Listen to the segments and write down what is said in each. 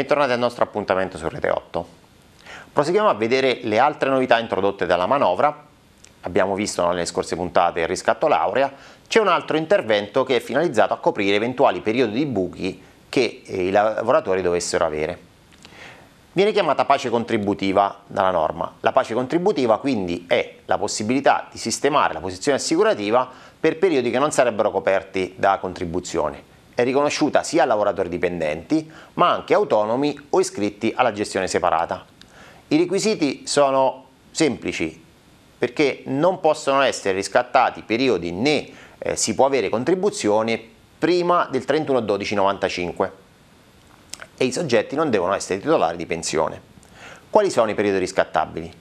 Bentornati al nostro appuntamento su Rete 8. Proseguiamo a vedere le altre novità introdotte dalla manovra. Abbiamo visto nelle scorse puntate il riscatto laurea. C'è un altro intervento che è finalizzato a coprire eventuali periodi di buchi che eh, i lavoratori dovessero avere. Viene chiamata pace contributiva dalla norma. La pace contributiva quindi è la possibilità di sistemare la posizione assicurativa per periodi che non sarebbero coperti da contribuzione è riconosciuta sia a lavoratori dipendenti, ma anche autonomi o iscritti alla gestione separata. I requisiti sono semplici, perché non possono essere riscattati periodi né eh, si può avere contribuzione prima del 31-12-95 e i soggetti non devono essere titolari di pensione. Quali sono i periodi riscattabili?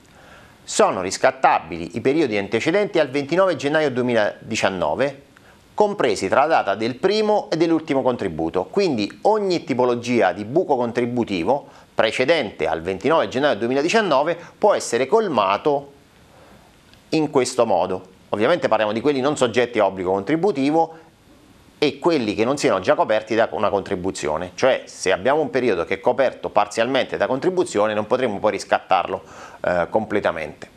Sono riscattabili i periodi antecedenti al 29 gennaio 2019 compresi tra la data del primo e dell'ultimo contributo, quindi ogni tipologia di buco contributivo precedente al 29 gennaio 2019 può essere colmato in questo modo. Ovviamente parliamo di quelli non soggetti a obbligo contributivo e quelli che non siano già coperti da una contribuzione, cioè se abbiamo un periodo che è coperto parzialmente da contribuzione non potremo poi riscattarlo eh, completamente.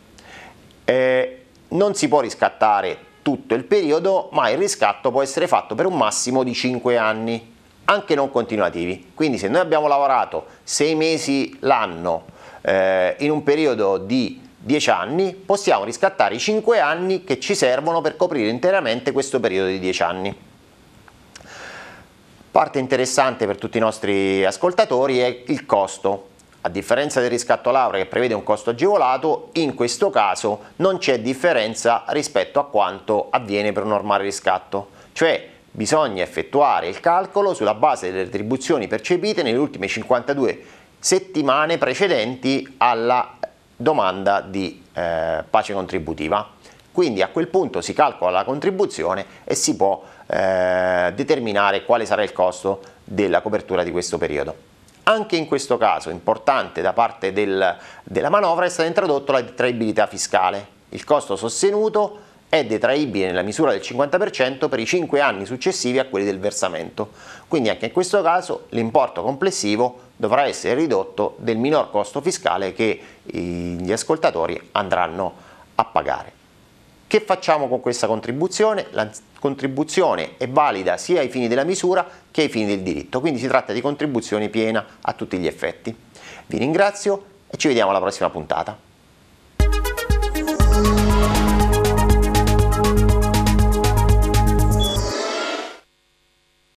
Eh, non si può riscattare tutto il periodo, ma il riscatto può essere fatto per un massimo di 5 anni, anche non continuativi. Quindi se noi abbiamo lavorato 6 mesi l'anno eh, in un periodo di 10 anni, possiamo riscattare i 5 anni che ci servono per coprire interamente questo periodo di 10 anni. Parte interessante per tutti i nostri ascoltatori è il costo. A differenza del riscatto laurea che prevede un costo agevolato, in questo caso non c'è differenza rispetto a quanto avviene per un normale riscatto, cioè bisogna effettuare il calcolo sulla base delle retribuzioni percepite nelle ultime 52 settimane precedenti alla eh, domanda di eh, pace contributiva. Quindi a quel punto si calcola la contribuzione e si può eh, determinare quale sarà il costo della copertura di questo periodo. Anche in questo caso, importante da parte del, della manovra, è stata introdotta la detraibilità fiscale. Il costo sostenuto è detraibile nella misura del 50% per i 5 anni successivi a quelli del versamento. Quindi anche in questo caso l'importo complessivo dovrà essere ridotto del minor costo fiscale che eh, gli ascoltatori andranno a pagare. Che facciamo con questa contribuzione? contribuzione è valida sia ai fini della misura che ai fini del diritto, quindi si tratta di contribuzione piena a tutti gli effetti. Vi ringrazio e ci vediamo alla prossima puntata.